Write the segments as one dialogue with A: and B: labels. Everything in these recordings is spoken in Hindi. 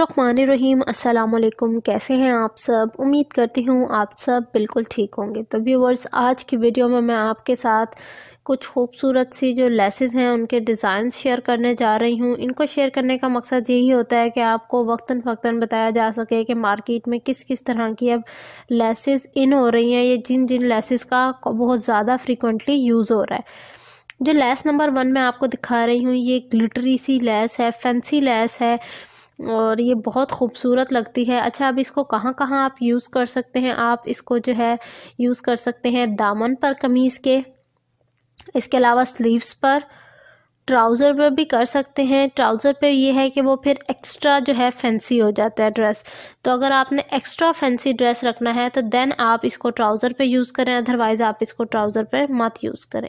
A: अस्सलाम वालेकुम कैसे हैं आप सब उम्मीद करती हूँ आप सब बिल्कुल ठीक होंगे तो व्यूवर्स आज की वीडियो में मैं आपके साथ कुछ खूबसूरत सी जो लेसेस हैं उनके डिज़ाइन शेयर करने जा रही हूँ इनको शेयर करने का मकसद यही होता है कि आपको वक्ता फ़क्ता बताया जा सके कि मार्केट में किस किस तरह की अब लेसेस इन हो रही हैं या जिन जिन लेसेस का बहुत ज़्यादा फ्रिक्वेंटली यूज़ हो रहा है जो लेस नंबर वन मैं आपको दिखा रही हूँ ये ग्लिटरी सी लेस है फैंसी लेस है और ये बहुत खूबसूरत लगती है अच्छा अब इसको कहाँ कहाँ आप यूज़ कर सकते हैं आप इसको जो है यूज़ कर सकते हैं दामन पर कमीज़ के इसके अलावा स्लीव्स पर ट्राउज़र पर भी कर सकते हैं ट्राउज़र पे ये है कि वो फिर एक्स्ट्रा जो है फैंसी हो जाता है ड्रेस तो अगर आपने एक्स्ट्रा फैंसी ड्रेस रखना है तो देन आप इसको ट्राउज़र पे यूज़ करें अदरवाइज़ आप इसको ट्राउज़र पर मत यूज़ करें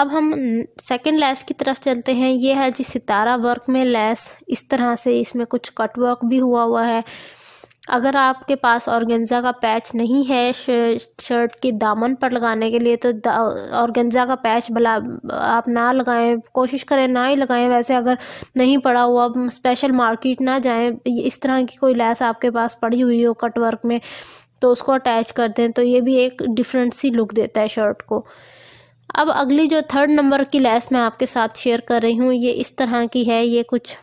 A: अब हम सेकंड लैस की तरफ चलते हैं ये है जी सितारा वर्क में लैस इस तरह से इसमें कुछ कट वर्क भी हुआ हुआ है अगर आपके पास औरगेंजा का पैच नहीं है शर्ट के दामन पर लगाने के लिए तो औरगेंजा का पैच भला आप ना लगाएं कोशिश करें ना ही लगाएं वैसे अगर नहीं पड़ा हुआ स्पेशल मार्केट ना जाएं इस तरह की कोई लैस आपके पास पड़ी हुई हो कट वर्क में तो उसको अटैच कर दें तो ये भी एक डिफरेंट सी लुक देता है शर्ट को अब अगली जो थर्ड नंबर की लैस मैं आपके साथ शेयर कर रही हूँ ये इस तरह की है ये कुछ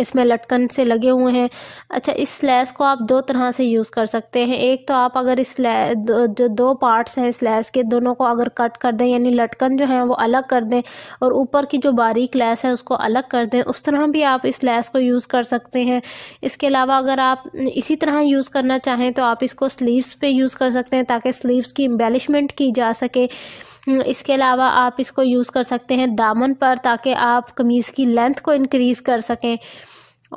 A: इसमें लटकन से लगे हुए हैं अच्छा इस लैस को आप दो तरह से यूज़ कर सकते हैं एक तो आप अगर इस जो दो पार्ट्स हैं इस लैस के दोनों को अगर कट कर दें यानी लटकन जो है वो अलग कर दें और ऊपर की जो बारीक लैस है उसको अलग कर दें उस तरह भी आप इस लैस को यूज़ कर सकते हैं इसके अलावा अगर आप इसी तरह यूज़ करना चाहें तो आप इसको स्लीवस पर यूज़ कर सकते हैं ताकि स्लीवस की एम्बेलिशमेंट की जा सके हम्म, इसके अलावा आप इसको यूज़ कर सकते हैं दामन पर ताकि आप कमीज़ की लेंथ को इनक्रीज़ कर सकें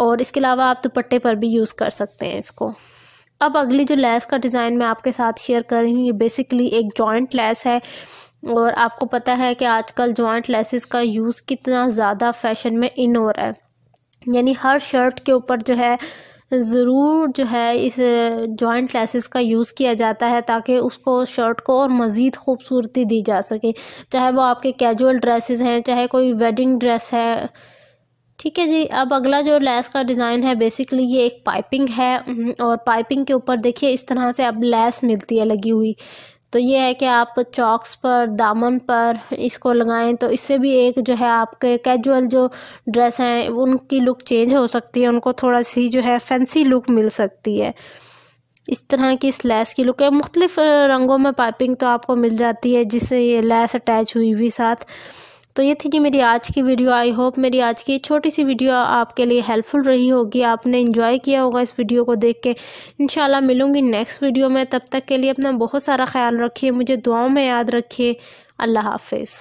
A: और इसके अलावा आप दुपट्टे पर भी यूज़ कर सकते हैं इसको अब अगली जो लेस का डिज़ाइन मैं आपके साथ शेयर कर रही हूँ ये बेसिकली एक जॉइंट लेस है और आपको पता है कि आजकल जॉइंट लेसेस का यूज़ कितना ज़्यादा फैशन में इन हो रहा है यानी हर शर्ट के ऊपर जो है ज़रूर जो है इस जॉइंट लेसेस का यूज़ किया जाता है ताकि उसको शर्ट को और मज़ीद खूबसूरती दी जा सके चाहे वो आपके कैजुअल ड्रेसेस हैं चाहे कोई वेडिंग ड्रेस है ठीक है जी अब अगला जो लैस का डिज़ाइन है बेसिकली ये एक पाइपिंग है और पाइपिंग के ऊपर देखिए इस तरह से अब लैस मिलती है लगी हुई तो ये है कि आप चॉक्स पर दामन पर इसको लगाएं तो इससे भी एक जो है आपके कैजुअल जो ड्रेस हैं उनकी लुक चेंज हो सकती है उनको थोड़ा सी जो है फैंसी लुक मिल सकती है इस तरह की इस लैस की लुक है मुख्तलिफ़ रंगों में पाइपिंग तो आपको मिल जाती है जिससे ये लैस अटैच हुई हुई साथ तो ये थी जी मेरी आज की वीडियो आई होप मेरी आज की छोटी सी वीडियो आपके लिए हेल्पफुल रही होगी आपने इन्जॉय किया होगा इस वीडियो को देख के इन मिलूँगी नेक्स्ट वीडियो में तब तक के लिए अपना बहुत सारा ख्याल रखिए मुझे दुआओं में याद रखिए अल्लाह हाफिज़